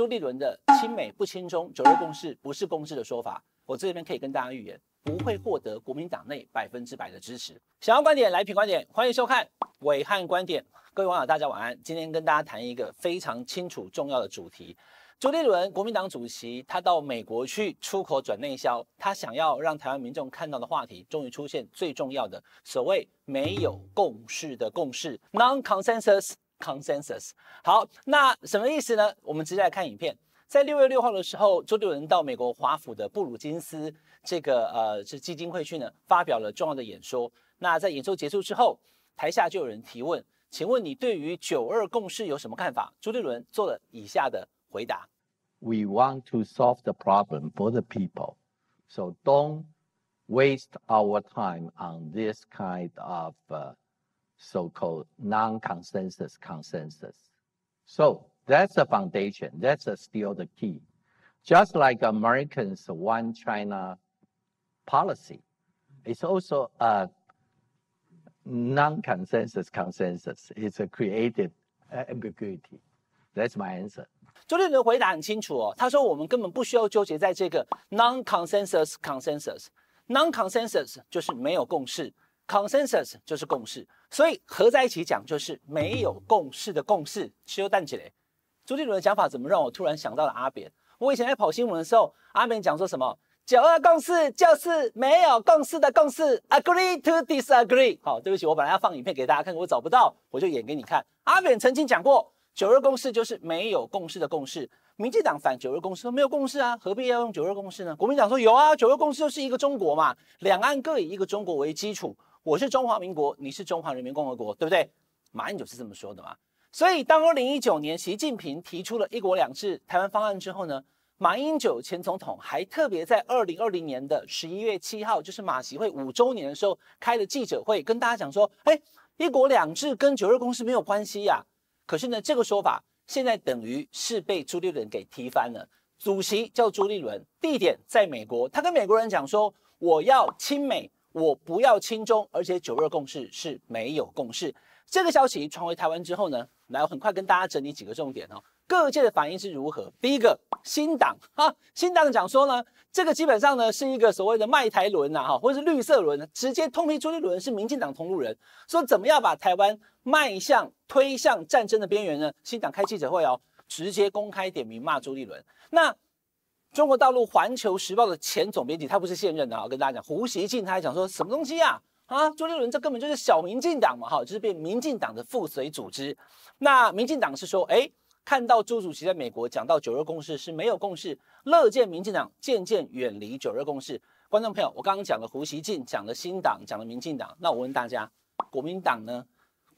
朱立伦的亲美不亲中、九二共识不是共识的说法，我这边可以跟大家预言，不会获得国民党内百分之百的支持。想要观点来评观点，欢迎收看伟汉观点。各位网友，大家晚安。今天跟大家谈一个非常清楚重要的主题：朱立伦，国民党主席，他到美国去出口转内销，他想要让台湾民众看到的话题，终于出现最重要的所谓没有共识的共识 （non-consensus）。consensus。好，那什么意思呢？我们直接来看影片。在六月六号的时候，周杰伦到美国华府的布鲁金斯这个呃，这基金会去呢，发表了重要的演说。那在演说结束之后，台下就有人提问：“请问你对于九二共识有什么看法？”周杰伦做了以下的回答：“We want to solve the problem for the people, so don't waste our time on this kind of.” so-called non-consensus consensus. So that's the foundation. That's still the key. Just like Americans' one China policy, it's also a non-consensus consensus. It's a created ambiguity. That's my answer. 周立伦回答很清楚哦，他说我们根本不需要纠结在这个 non-consensus consensus。non-consensus 就是没有共识。Consensus 就是共识，所以合在一起讲就是没有共识的共识，是又淡起来。朱立伦的讲法怎么让我突然想到了阿扁？我以前在跑新闻的时候，阿扁讲说什么“九二共识”就是没有共识的共识，Agree to disagree。好，对不起，我本来要放影片给大家看，我找不到，我就演给你看。阿扁曾经讲过，“九二共识”就是没有共识的共识。民进党反“九二共识”说没有共识啊，何必要用“九二共识”呢？国民党说有啊，“九二共识”就是一个中国嘛，两岸各以一个中国为基础。我是中华民国，你是中华人民共和国，对不对？马英九是这么说的嘛。所以，当二零一九年习近平提出了一国两制台湾方案之后呢，马英九前总统还特别在二零二零年的十一月七号，就是马习会五周年的时候开了记者会，跟大家讲说：“哎，一国两制跟九二共识没有关系呀。”可是呢，这个说法现在等于是被朱立伦给踢翻了。主席叫朱立伦，地点在美国，他跟美国人讲说：“我要亲美。”我不要轻中，而且九二共识是没有共识。这个消息传回台湾之后呢，来很快跟大家整理几个重点哦。各界的反应是如何？第一个，新党哈，新党的讲说呢，这个基本上呢是一个所谓的卖台轮呐，哈，或者是绿色轮，直接通批朱立伦是民进党通路人，说怎么样把台湾迈向推向战争的边缘呢？新党开记者会哦，直接公开点名骂朱立伦。那中国大陆《环球时报》的前总编辑，他不是现任的啊，跟大家讲，胡锡进，他还讲说，什么东西啊？啊，周杰伦这根本就是小民进党嘛，哈，就是被民进党的附随组织。那民进党是说，哎，看到朱主席在美国讲到九二共识是没有共识，乐见民进党渐渐远离九二共识。观众朋友，我刚刚讲了胡锡进，讲了新党，讲了民进党，那我问大家，国民党呢？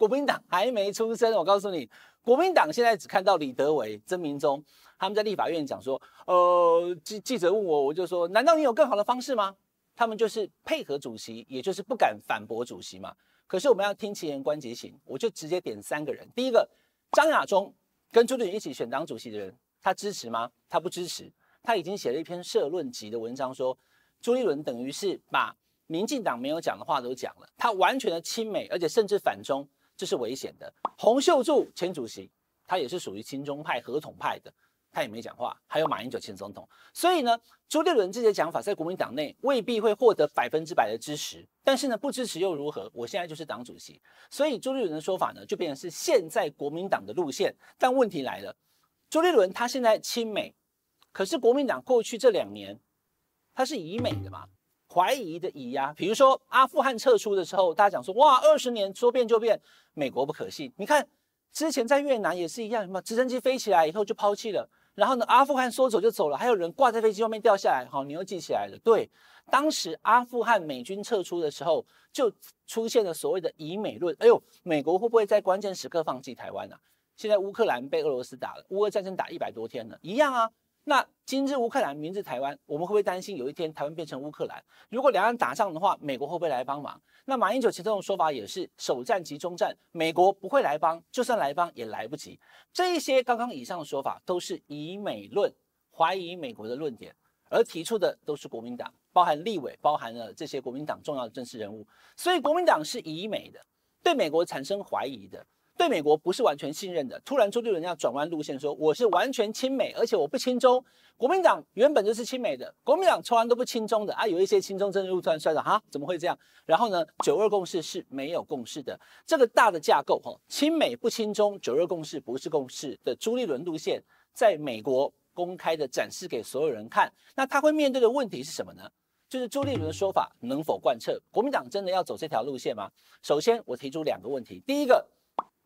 国民党还没出生，我告诉你，国民党现在只看到李德伟、曾明忠他们在立法院讲说，呃，记记者问我，我就说，难道你有更好的方式吗？他们就是配合主席，也就是不敢反驳主席嘛。可是我们要听其言观其行，我就直接点三个人。第一个，张亚中跟朱立伦一起选党主席的人，他支持吗？他不支持，他已经写了一篇社论集的文章，说朱立伦等于是把民进党没有讲的话都讲了，他完全的亲美，而且甚至反中。这是危险的。洪秀柱前主席，他也是属于亲中派、合统派的，他也没讲话。还有马英九前总统，所以呢，朱立伦这些讲法在国民党内未必会获得百分之百的支持。但是呢，不支持又如何？我现在就是党主席，所以朱立伦的说法呢，就变成是现在国民党的路线。但问题来了，朱立伦他现在亲美，可是国民党过去这两年，他是以美的嘛？怀疑的疑啊，比如说阿富汗撤出的时候，大家讲说哇，二十年说变就变，美国不可信。你看之前在越南也是一样，什么直升机飞起来以后就抛弃了，然后呢，阿富汗说走就走了，还有人挂在飞机上面掉下来。好，你又记起来了，对，当时阿富汗美军撤出的时候就出现了所谓的以美论，哎呦，美国会不会在关键时刻放弃台湾啊？现在乌克兰被俄罗斯打了，乌俄战争打一百多天了，一样啊。那今日乌克兰，明日台湾，我们会不会担心有一天台湾变成乌克兰？如果两岸打仗的话，美国会不会来帮忙？那马英九其实这种说法也是首战即终战，美国不会来帮，就算来帮也来不及。这一些刚刚以上的说法都是以美论，怀疑美国的论点，而提出的都是国民党，包含立委，包含了这些国民党重要的政治人物，所以国民党是以美的，对美国产生怀疑的。对美国不是完全信任的，突然朱立伦要转弯路线，说我是完全亲美，而且我不亲中。国民党原本就是亲美的，国民党从来都不亲中的啊。有一些亲中政治路然摔倒，哈，怎么会这样？然后呢，九二共识是没有共识的，这个大的架构哈，亲美不亲中，九二共识不是共识的。朱立伦路线在美国公开的展示给所有人看，那他会面对的问题是什么呢？就是朱立伦的说法能否贯彻？国民党真的要走这条路线吗？首先，我提出两个问题，第一个。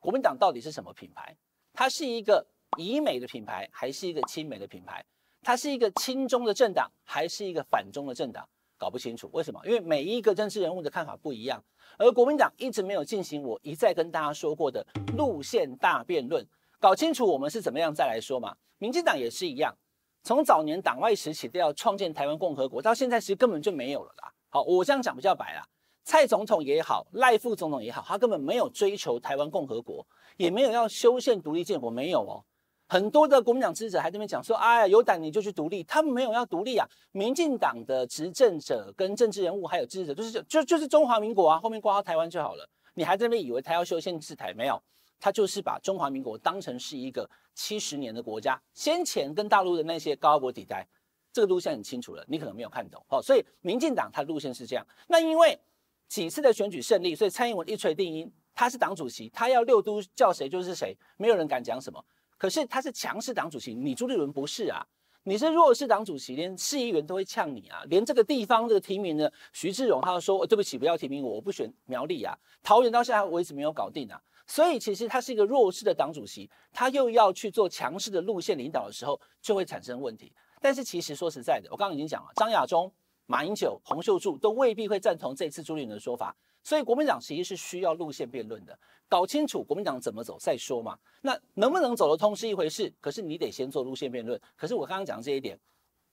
国民党到底是什么品牌？它是一个以美的品牌，还是一个亲美的品牌？它是一个亲中的政党，还是一个反中的政党？搞不清楚，为什么？因为每一个政治人物的看法不一样，而国民党一直没有进行我一再跟大家说过的路线大辩论，搞清楚我们是怎么样再来说嘛。民进党也是一样，从早年党外时期都要创建台湾共和国，到现在其实根本就没有了啦。好，我这样讲比较白啦。蔡总统也好，赖副总统也好，他根本没有追求台湾共和国，也没有要修宪独立建国，没有哦。很多的国民党支持者还那边讲说：“哎呀，有胆你就去独立。”他们没有要独立啊。民进党的执政者跟政治人物还有支持者，就是就就是中华民国啊，后面挂到台湾就好了。你还那边以为他要修宪制台？没有，他就是把中华民国当成是一个七十年的国家。先前跟大陆的那些高波底台，这个路线很清楚了，你可能没有看懂。好，所以民进党他路线是这样。那因为。几次的选举胜利，所以蔡英文一锤定音，他是党主席，他要六都叫谁就是谁，没有人敢讲什么。可是他是强势党主席，你朱立伦不是啊，你是弱势党主席，连市议员都会呛你啊，连这个地方的提名呢，徐志荣他说对不起，不要提名我，我不选苗栗啊，桃园到现在为止没有搞定啊，所以其实他是一个弱势的党主席，他又要去做强势的路线领导的时候，就会产生问题。但是其实说实在的，我刚刚已经讲了，张亚中。马英九、洪秀柱都未必会赞同这次朱立伦的说法，所以国民党其实是需要路线辩论的，搞清楚国民党怎么走再说嘛。那能不能走得通是一回事，可是你得先做路线辩论。可是我刚刚讲的这一点，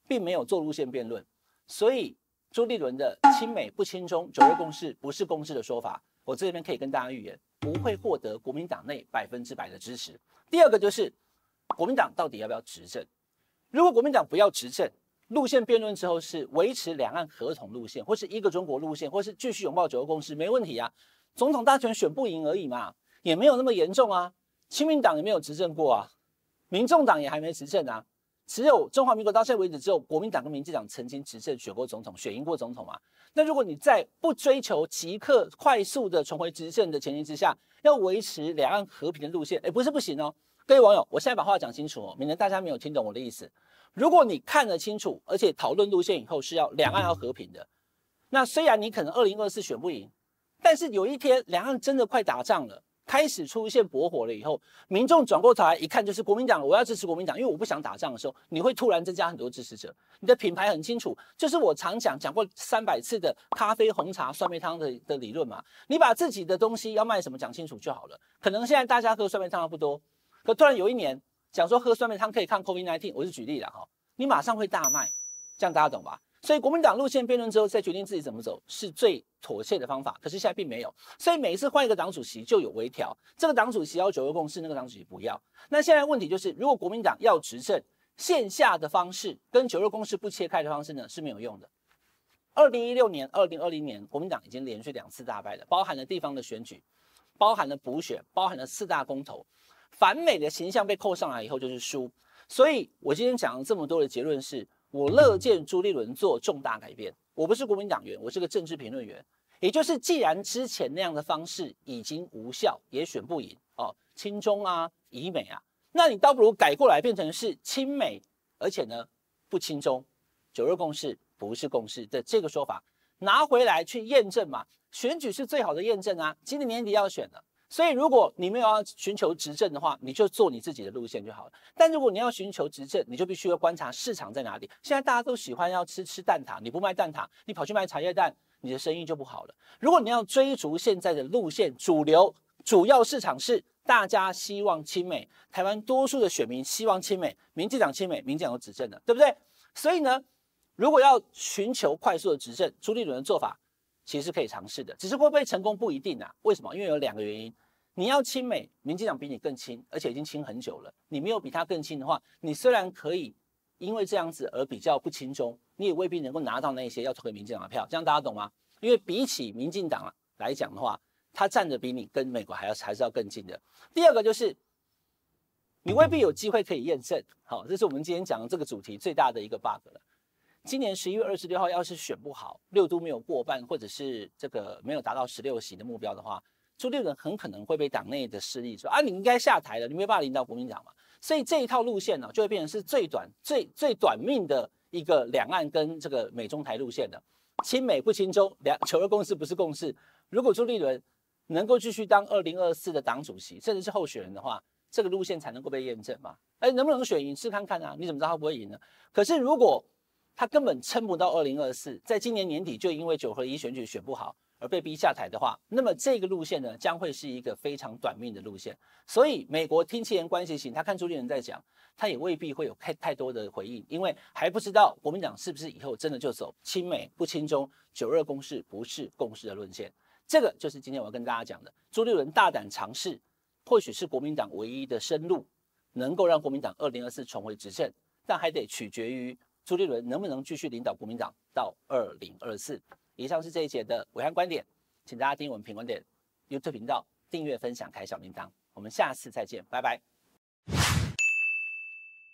并没有做路线辩论，所以朱立伦的亲美不亲中九月共识不是共识的说法，我这边可以跟大家预言，不会获得国民党内百分之百的支持。第二个就是国民党到底要不要执政？如果国民党不要执政，路线辩论之后是维持两岸合同路线，或是一个中国路线，或是继续拥抱九二共识，没问题啊。总统大选选不赢而已嘛，也没有那么严重啊。亲民党也没有执政过啊，民众党也还没执政啊。只有中华民国到现在为止，只有国民党跟民进党曾经执政、选过总统、选赢过总统嘛。那如果你在不追求即刻快速的重回执政的前提之下，要维持两岸和平的路线，哎，不是不行哦。各位网友，我现在把话讲清楚哦，免得大家没有听懂我的意思。如果你看得清楚，而且讨论路线以后是要两岸要和平的，那虽然你可能二零二四选不赢，但是有一天两岸真的快打仗了，开始出现火了以后，民众转过头来一看就是国民党，我要支持国民党，因为我不想打仗的时候，你会突然增加很多支持者。你的品牌很清楚，就是我常讲讲过三百次的咖啡、红茶、酸梅汤的的理论嘛，你把自己的东西要卖什么讲清楚就好了。可能现在大家喝酸梅汤的不多。可突然有一年讲说喝酸梅汤可以抗 COVID-19，我是举例了哈，你马上会大卖，这样大家懂吧？所以国民党路线辩论之后再决定自己怎么走，是最妥协的方法。可是现在并没有，所以每一次换一个党主席就有微调，这个党主席要九六共识，那个党主席不要。那现在问题就是，如果国民党要执政，线下的方式跟九六共识不切开的方式呢是没有用的。二零一六年、二零二零年，国民党已经连续两次大败了，包含了地方的选举，包含了补选，包含了四大公投。反美的形象被扣上来以后就是输，所以我今天讲了这么多的结论是，我乐见朱立伦做重大改变。我不是国民党员，我是个政治评论员，也就是既然之前那样的方式已经无效，也选不赢哦，亲中啊，以美啊，那你倒不如改过来变成是亲美，而且呢，不亲中，九二共识不是共识的这个说法拿回来去验证嘛，选举是最好的验证啊，今年年底要选了。所以，如果你没有要寻求执政的话，你就做你自己的路线就好了。但如果你要寻求执政，你就必须要观察市场在哪里。现在大家都喜欢要吃吃蛋挞，你不卖蛋挞，你跑去卖茶叶蛋，你的生意就不好了。如果你要追逐现在的路线，主流主要市场是大家希望亲美，台湾多数的选民希望亲美，民进党亲美，民进党有执政的，对不对？所以呢，如果要寻求快速的执政，朱立伦的做法其实是可以尝试的，只是会不会成功不一定啊？为什么？因为有两个原因。你要亲美，民进党比你更亲，而且已经亲很久了。你没有比他更亲的话，你虽然可以因为这样子而比较不亲中，你也未必能够拿到那些要投给民进党的票。这样大家懂吗？因为比起民进党来讲的话，他站的比你跟美国还要还是要更近的。第二个就是，你未必有机会可以验证。好，这是我们今天讲的这个主题最大的一个 bug 了。今年十一月二十六号要是选不好，六都没有过半，或者是这个没有达到十六席的目标的话。朱立伦很可能会被党内的势力说啊，你应该下台了，你没办法领导国民党嘛。所以这一套路线呢，就会变成是最短、最最短命的一个两岸跟这个美中台路线的，亲美不亲中，两求而共事不是共事。如果朱立伦能够继续当二零二四的党主席，甚至是候选人的话，这个路线才能够被验证嘛。哎，能不能选一次看看啊？你怎么知道他不会赢呢？可是如果他根本撑不到二零二四，在今年年底就因为九合一选举选不好。而被逼下台的话，那么这个路线呢，将会是一个非常短命的路线。所以，美国听其言观其行，他看朱立伦在讲，他也未必会有太太多的回应，因为还不知道国民党是不是以后真的就走亲美不亲中、九二共识不是共识的路线。这个就是今天我要跟大家讲的。朱立伦大胆尝试，或许是国民党唯一的生路，能够让国民党二零二四重回执政，但还得取决于朱立伦能不能继续领导国民党到二零二四。以上是这一节的伟汉观点，请大家订阅我们品观点 YouTube 频道，订阅、分享、开小铃铛，我们下次再见，拜拜。